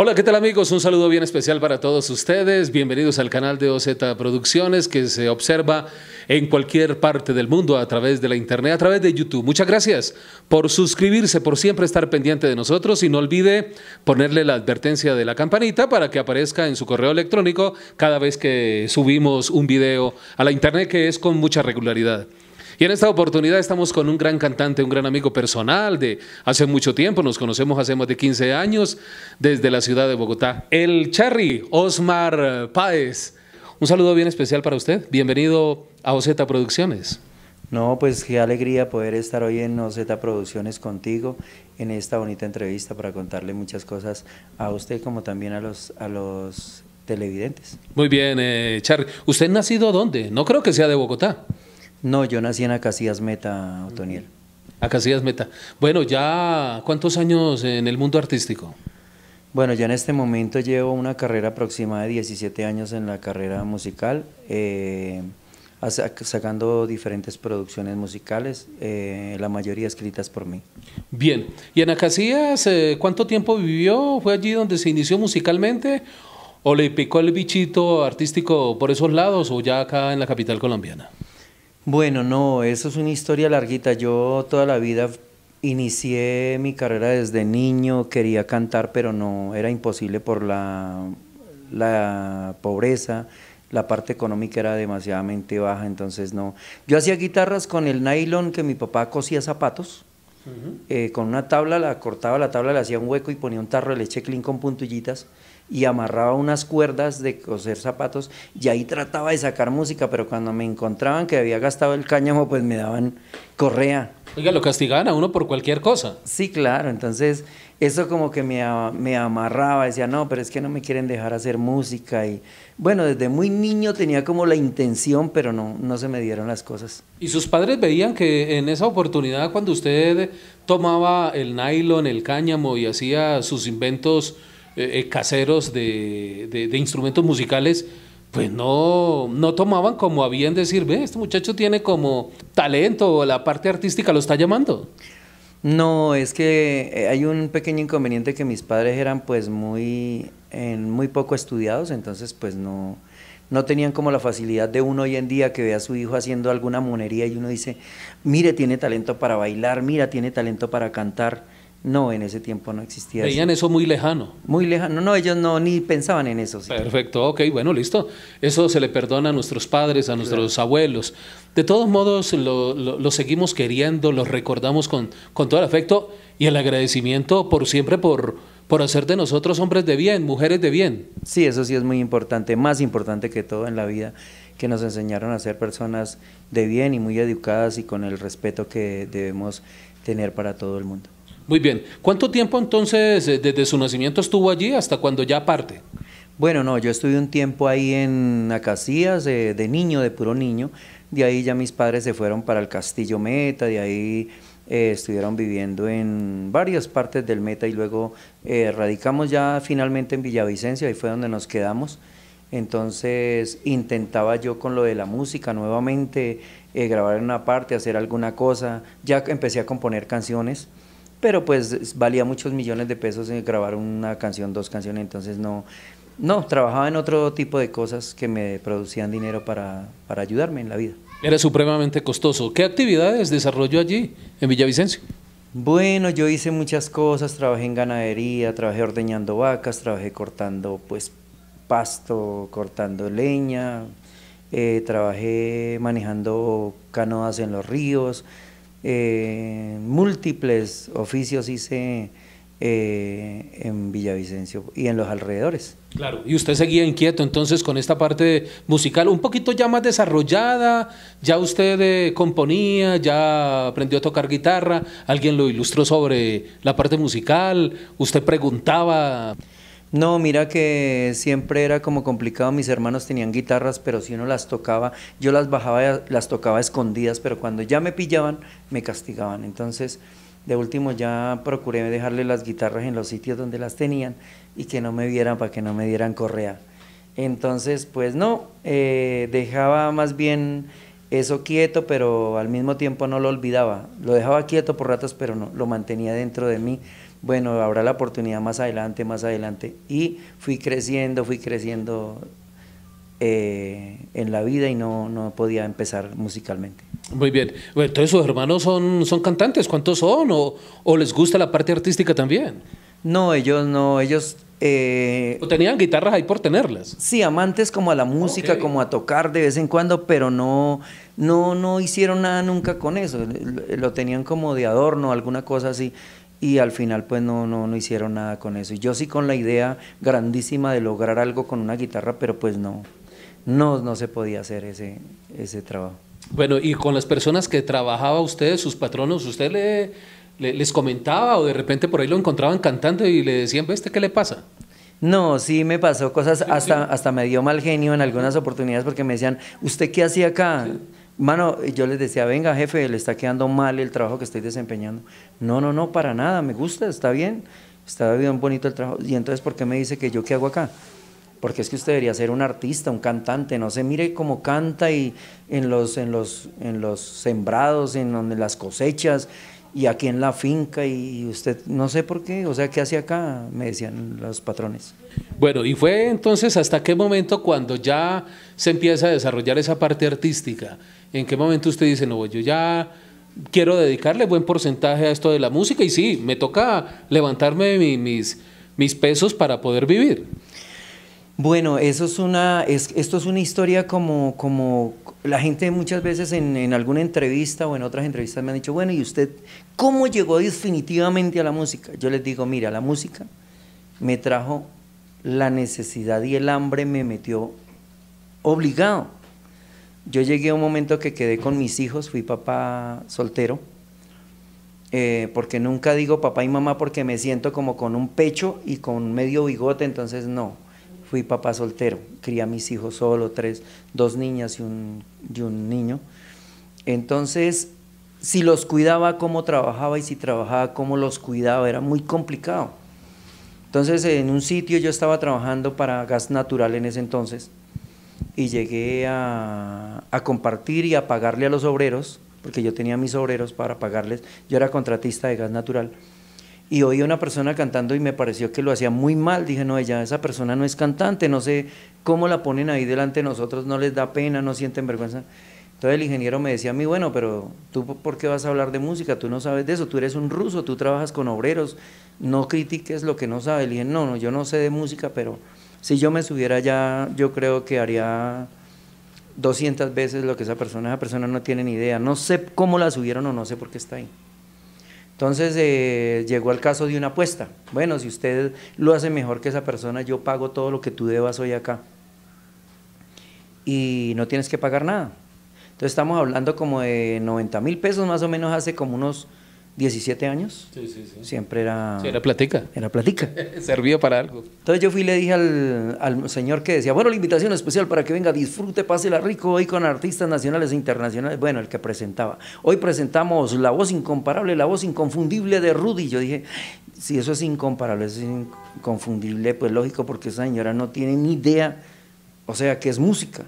Hola, ¿qué tal amigos? Un saludo bien especial para todos ustedes. Bienvenidos al canal de OZ Producciones que se observa en cualquier parte del mundo a través de la internet, a través de YouTube. Muchas gracias por suscribirse, por siempre estar pendiente de nosotros y no olvide ponerle la advertencia de la campanita para que aparezca en su correo electrónico cada vez que subimos un video a la internet que es con mucha regularidad. Y en esta oportunidad estamos con un gran cantante, un gran amigo personal de hace mucho tiempo, nos conocemos hace más de 15 años desde la ciudad de Bogotá. El Charry Osmar Páez. Un saludo bien especial para usted. Bienvenido a OZ Producciones. No, pues qué alegría poder estar hoy en OZ Producciones contigo en esta bonita entrevista para contarle muchas cosas a usted como también a los, televidentes. Muy bien, eh, ¿Usted nacido dónde? No creo que sea de Bogotá. No, yo nací en Acacias Meta, Otoniel. Acacias Meta. Bueno, ya cuántos años en el mundo artístico? Bueno, ya en este momento llevo una carrera aproximada de 17 años en la carrera musical, eh, sacando diferentes producciones musicales, eh, la mayoría escritas por mí. Bien, ¿y en Acacias eh, cuánto tiempo vivió? ¿Fue allí donde se inició musicalmente o le picó el bichito artístico por esos lados o ya acá en la capital colombiana? Bueno, no, eso es una historia larguita. Yo toda la vida inicié mi carrera desde niño, quería cantar, pero no, era imposible por la, la pobreza, la parte económica era demasiadamente baja, entonces no. Yo hacía guitarras con el nylon que mi papá cosía zapatos eh, con una tabla, la cortaba la tabla, le hacía un hueco y ponía un tarro de leche clean con puntillitas y amarraba unas cuerdas de coser zapatos y ahí trataba de sacar música, pero cuando me encontraban que había gastado el cáñamo, pues me daban correa. Oiga, lo castigaban a uno por cualquier cosa. Sí, claro, entonces eso como que me, amarraba, decía, no, pero es que no me quieren dejar hacer música. Y bueno, desde muy niño tenía como la intención, pero no, no se me dieron las cosas. ¿Y sus padres veían que en esa oportunidad, cuando usted tomaba el nylon, el cáñamo y hacía sus inventos eh, eh, caseros de, instrumentos musicales, pues no, no tomaban como habían decir, ve, este muchacho tiene como talento, o la parte artística lo está llamando? No, es que eh, hay un pequeño inconveniente que mis padres eran pues muy, en, muy poco estudiados, entonces pues no, no tenían como la facilidad de uno hoy en día que ve a su hijo haciendo alguna monería y uno dice, mire, tiene talento para bailar, mira, tiene talento para cantar. No, en ese tiempo no existía Veían eso. muy lejano. Muy lejano. No, ellos no ni pensaban en eso. Perfecto, ok, bueno, listo. Eso se le perdona a nuestros padres, a nuestros abuelos. De todos modos, lo, seguimos queriendo, los recordamos con, con, todo el afecto y el agradecimiento por siempre por, por hacer de nosotros hombres de bien, mujeres de bien. Sí, eso sí es muy importante, más importante que todo en la vida, que nos enseñaron a ser personas de bien y muy educadas y con el respeto que debemos tener para todo el mundo. Muy bien. ¿Cuánto tiempo entonces eh, desde su nacimiento estuvo allí hasta cuando ya parte? Bueno, no, yo estuve un tiempo ahí en Acacías, eh, de, niño, de puro niño. De ahí ya mis padres se fueron para el Castillo Meta, de ahí eh, estuvieron viviendo en varias partes del Meta y luego radicamos ya finalmente en Villavicencio, ahí fue donde nos quedamos. Entonces intentaba yo con lo de la música nuevamente, grabar en una parte, hacer alguna cosa. Ya empecé a componer canciones pero pues valía muchos millones de pesos grabar una canción, dos canciones, entonces no, no, trabajaba en otro tipo de cosas que me producían dinero para, ayudarme en la vida. Era supremamente costoso. ¿Qué actividades desarrolló allí en Villavicencio? Bueno, yo hice muchas cosas, trabajé en ganadería, trabajé ordeñando vacas, trabajé cortando pues pasto, cortando leña, eh, trabajé manejando canoas en los ríos, eh, múltiples oficios hice eh, en Villavicencio y en los alrededores. Claro, y usted seguía inquieto entonces con esta parte musical un poquito ya más desarrollada, ya usted eh, componía, ya aprendió a tocar guitarra, alguien lo ilustró sobre la parte musical, usted preguntaba. No, mira que siempre era como complicado. Mis hermanos tenían guitarras, pero si uno las tocaba, yo las bajaba, las tocaba escondidas, pero cuando ya me pillaban, me castigaban. Entonces, de último ya procuré dejarle las guitarras en los sitios donde las tenían y que no me vieran para que no me dieran correa. Entonces, pues no, eh, dejaba más bien eso quieto, pero al mismo tiempo no lo olvidaba. Lo dejaba quieto por ratos, pero no, lo mantenía dentro de mí bueno, habrá la oportunidad más adelante, más adelante. Y fui creciendo, fui creciendo eh, en la vida y no, no, podía empezar musicalmente. Muy bien. Entonces, ¿sus hermanos son, son cantantes? ¿Cuántos son? ¿O, ¿O, les gusta la parte artística también? No, ellos no, ellos... Eh, ¿O tenían guitarras ahí por tenerlas? Sí, amantes como a la música, como a tocar de vez en cuando, pero no, no, no hicieron nada nunca con eso. Lo tenían como de adorno, alguna cosa así y al final pues no, no, no hicieron nada con eso. yo sí con la idea grandísima de lograr algo con una guitarra, pero pues no, no, no se podía hacer ese, ese trabajo. Bueno, y con las personas que trabajaba usted, sus patronos, ¿usted le, les comentaba o de repente por ahí lo encontraban cantando y le decían, ¿este qué le pasa? No, sí me pasó cosas, hasta, hasta me dio mal genio en algunas oportunidades porque me decían, ¿usted qué hacía acá? Mano, yo les decía, venga jefe, le está quedando mal el trabajo que estoy desempeñando. No, no, no, para nada, me gusta, está bien, está bien bonito el trabajo. Y entonces, ¿por qué me dice que yo qué hago acá? Porque es que usted debería ser un artista, un cantante, no sé, mire cómo canta y en los, en los, sembrados, en, en las cosechas y aquí en la finca y usted no sé por qué, o sea, ¿qué hace acá? Me decían los patrones. Bueno, y fue entonces hasta qué momento cuando ya se empieza a desarrollar esa parte artística. ¿En qué momento usted dice, no, yo ya quiero dedicarle buen porcentaje a esto de la música y sí, me toca levantarme mis, pesos para poder vivir? Bueno, eso es una, esto es una historia como, como la gente muchas veces en, en, alguna entrevista o en otras entrevistas me han dicho, bueno, ¿y usted cómo llegó definitivamente a la música? Yo les digo, mira, la música me trajo la necesidad y el hambre me metió obligado. Yo llegué a un momento que quedé con mis hijos, fui papá soltero, eh, porque nunca digo papá y mamá porque me siento como con un pecho y con medio bigote, entonces no, fui papá soltero, cría a mis hijos solo, tres, dos niñas y un, y un niño. Entonces, si los cuidaba, como trabajaba y si trabajaba, como los cuidaba, era muy complicado. Entonces, en un sitio yo estaba trabajando para gas natural en ese entonces y llegué a, compartir y a pagarle a los obreros, porque yo tenía mis obreros para pagarles, yo era contratista de gas natural y oí a una persona cantando y me pareció que lo hacía muy mal. Dije, no, ella, esa persona no es cantante, no sé cómo la ponen ahí delante de nosotros, no les da pena, no sienten vergüenza. Entonces el ingeniero me decía a mí, bueno, pero tú por qué vas a hablar de música, tú no sabes de eso, tú eres un ruso, tú trabajas con obreros, no critiques lo que no sabes. Le dije, no, no, yo no sé de música, pero si yo me subiera ya, yo creo que haría 200 veces lo que esa persona, esa persona no tiene ni idea. No sé cómo la subieron o no sé por qué está ahí. Entonces eh, llegó al caso de una apuesta. Bueno, si usted lo hace mejor que esa persona, yo pago todo lo que tú debas hoy acá. Y no tienes que pagar nada. Entonces estamos hablando como de 90 mil pesos más o menos hace como unos 17 años. Sí, sí, sí. Siempre era... Sí, era platica. Era platica. Servía para algo. Entonces yo fui y le dije al, señor que decía, bueno, la invitación especial para que venga, disfrute, pase la rico hoy con artistas nacionales e internacionales. Bueno, el que presentaba. Hoy presentamos la voz incomparable, la voz inconfundible de Rudy. Yo dije, si eso es incomparable, es inconfundible, pues lógico, porque esa señora no tiene ni idea, o sea, que es música.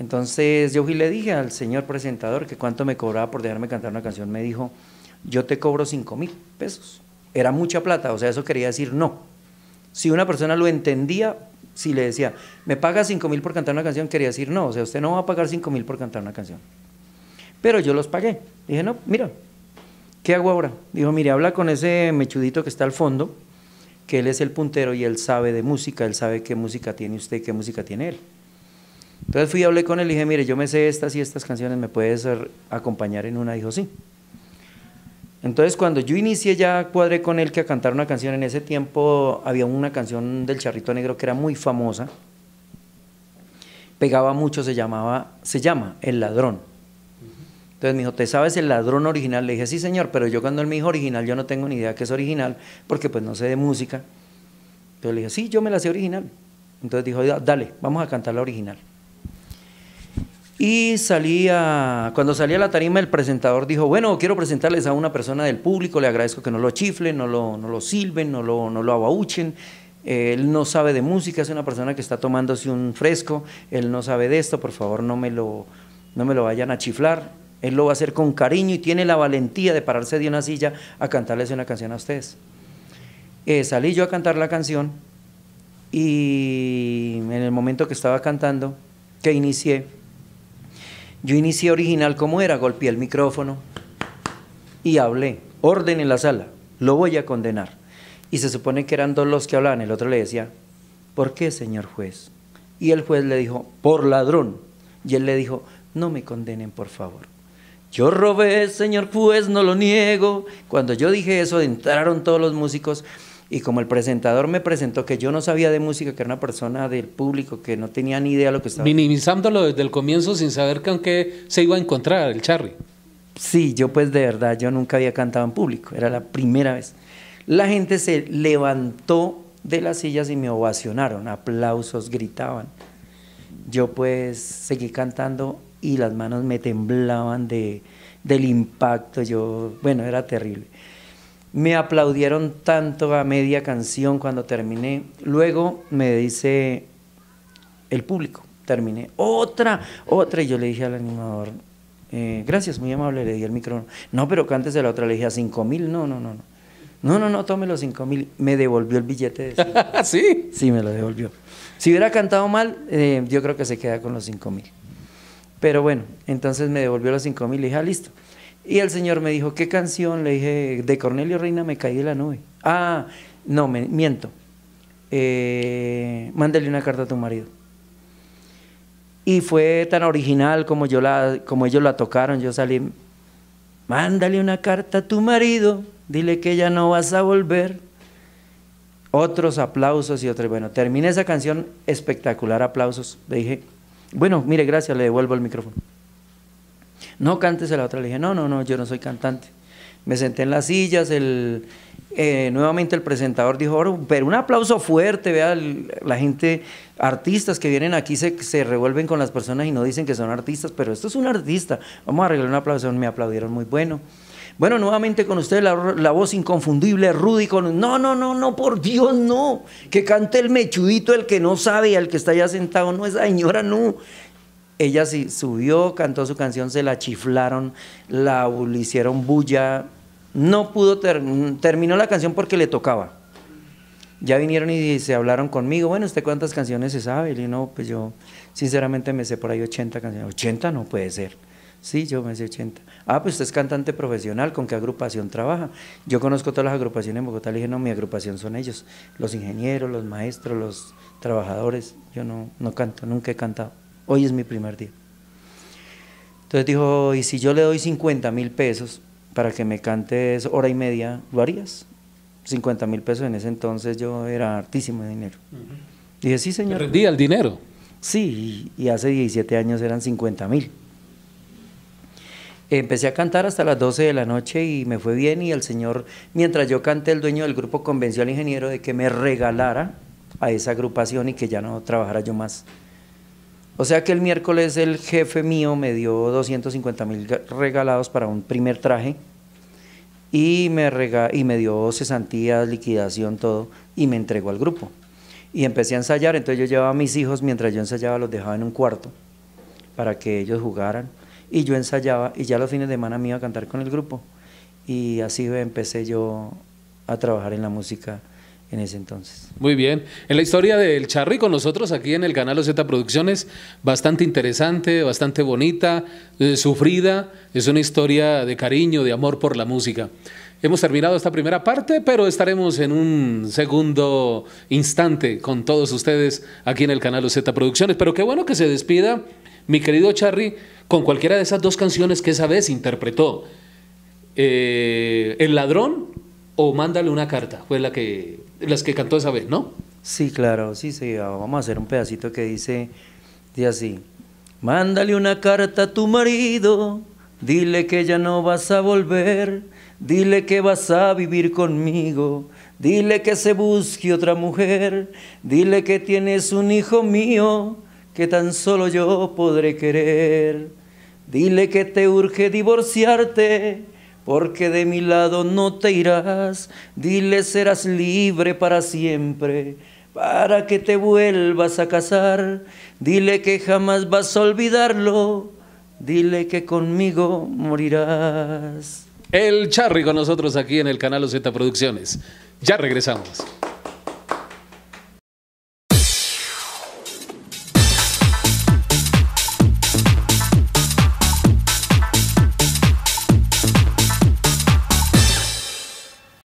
Entonces yo fui y le dije al señor presentador que cuánto me cobraba por dejarme cantar una canción. Me dijo yo te cobro 5 mil pesos. Era mucha plata, o sea, eso quería decir no. Si una persona lo entendía, si le decía, me paga 5 mil por cantar una canción, quería decir no, o sea, usted no va a pagar 5 mil por cantar una canción. Pero yo los pagué. Dije, no, mira, ¿qué hago ahora? Dijo, mire, habla con ese mechudito que está al fondo, que él es el puntero y él sabe de música, él sabe qué música tiene usted qué música tiene él. Entonces fui y hablé con él y dije, mire, yo me sé estas y estas canciones, ¿me puedes eh, acompañar en una? Dijo, sí. Entonces, cuando yo inicié, ya cuadré con él que a cantar una canción. En ese tiempo había una canción del Charrito Negro que era muy famosa. Pegaba mucho, se llamaba, se llama El Ladrón. Entonces me dijo, ¿te sabes el ladrón original? Le dije, sí, señor, pero yo cuando él me dijo original, yo no tengo ni idea que es original, porque pues no sé de música. Entonces le dije, sí, yo me la sé original. Entonces dijo, dale, vamos a cantar la original. Y salía, cuando salía a la tarima, el presentador dijo, bueno, quiero presentarles a una persona del público, le agradezco que no lo chiflen, no lo, lo silben, no lo, no lo Él no sabe de música, es una persona que está tomándose un fresco, él no sabe de esto, por favor no me lo, no me lo vayan a chiflar. Él lo va a hacer con cariño y tiene la valentía de pararse de una silla a cantarles una canción a ustedes. Eh, salí yo a cantar la canción y en el momento que estaba cantando, que inicié, yo inicié original como era, golpeé el micrófono y hablé. Orden en la sala, lo voy a condenar. Y se supone que eran dos los que hablaban, el otro le decía, ¿por qué, señor juez? Y el juez le dijo, por ladrón. Y él le dijo, no me condenen, por favor. Yo robé, señor juez, no lo niego. Cuando yo dije eso, entraron todos los músicos y como el presentador me presentó que yo no sabía de música, que era una persona del público, que no tenía ni idea de lo que estaba. Minimizándolo desde el comienzo sin saber con qué se iba a encontrar el Charry. Sí, yo pues de verdad, yo nunca había cantado en público, era la primera vez. La gente se levantó de las sillas y me ovacionaron, aplausos, gritaban. Yo pues seguí cantando y las manos me temblaban de, del impacto, yo, bueno, era terrible. Me aplaudieron tanto a media canción cuando terminé. Luego me dice el público, terminé. Otra, otra. Y yo le dije al animador, eh, gracias, muy amable, le di el micrófono. No, pero de la otra, le dije a 5 mil, no, no, no, no. No, no, no, tome los 5 mil. Me devolvió el billete de ¿Sí? Sí, me lo devolvió. Si hubiera cantado mal, eh, yo creo que se queda con los 5 mil. Pero bueno, entonces me devolvió los 5 mil y dije, ah, listo. Y el Señor me dijo, ¿qué canción? Le dije, de Cornelio Reina me caí de la nube. Ah, no, me, miento. Eh, mándale una carta a tu marido. Y fue tan original como, yo la, como ellos la tocaron. Yo salí, mándale una carta a tu marido, dile que ya no vas a volver. Otros aplausos y otros. Bueno, terminé esa canción, espectacular aplausos. Le dije, bueno, mire, gracias, le devuelvo el micrófono. No cantes a la otra. Le dije, no, no, no, yo no soy cantante. Me senté en las sillas, el, eh, nuevamente el presentador dijo, pero un aplauso fuerte, vea, la gente, artistas que vienen aquí se, se, revuelven con las personas y no dicen que son artistas, pero esto es un artista, vamos a arreglar un aplauso, me aplaudieron muy bueno. Bueno, nuevamente con usted la, voz inconfundible, Rudy, con... No, no, no, no, por Dios, no. Que cante el mechudito, el que no sabe, el que está ya sentado. No, esa señora no ella sí, subió, cantó su canción, se la chiflaron, la hicieron bulla, no pudo, terminó la canción porque le tocaba. Ya vinieron y se hablaron conmigo, bueno, ¿usted cuántas canciones se sabe? Y no, pues yo sinceramente me sé por ahí 80 canciones. 80 no puede ser. Sí, yo me sé 80. Ah, pues usted es cantante profesional, ¿con qué agrupación trabaja? Yo conozco todas las agrupaciones en Bogotá, le dije, no, mi agrupación son ellos, los ingenieros, los maestros, los trabajadores. Yo no, no canto, nunca he cantado. Hoy es mi primer día. Entonces dijo, y si yo le doy 50 mil pesos para que me cantes hora y media, ¿lo harías? 50 mil pesos en ese entonces yo era hartísimo de dinero. Dije, sí, señor. ¿Rendía el dinero? Sí, y hace 17 años eran 50 mil. Empecé a cantar hasta las 12 de la noche y me fue bien y el señor, mientras yo canté, el dueño del grupo convenció al ingeniero de que me regalara a esa agrupación y que ya no trabajara yo más. O sea que el miércoles el jefe mío me dio 250 mil regalados para un primer traje y me, y me dio cesantías, liquidación, todo, y me entregó al grupo. Y empecé a ensayar, entonces yo llevaba a mis hijos, mientras yo ensayaba los dejaba en un cuarto para que ellos jugaran. Y yo ensayaba y ya los fines de semana me iba a cantar con el grupo. Y así empecé yo a trabajar en la música en ese entonces. Muy bien. En la historia del Charri con nosotros aquí en el canal OZ Producciones, bastante interesante, bastante bonita, eh, sufrida, es una historia de cariño, de amor por la música. Hemos terminado esta primera parte, pero estaremos en un segundo instante con todos ustedes aquí en el canal OZ Producciones. Pero qué bueno que se despida mi querido charri con cualquiera de esas dos canciones que esa vez interpretó. Eh, el ladrón o mándale una carta, fue la que las que cantó esa vez, ¿no? Sí, claro, sí, sí. Vamos a hacer un pedacito que dice, de así. Mándale una carta a tu marido, dile que ya no vas a volver, dile que vas a vivir conmigo, dile que se busque otra mujer, dile que tienes un hijo mío que tan solo yo podré querer, dile que te urge divorciarte, porque de mi lado no te irás, dile serás libre para siempre, para que te vuelvas a casar, dile que jamás vas a olvidarlo, dile que conmigo morirás. El Charry con nosotros aquí en el canal OZ Producciones. Ya regresamos.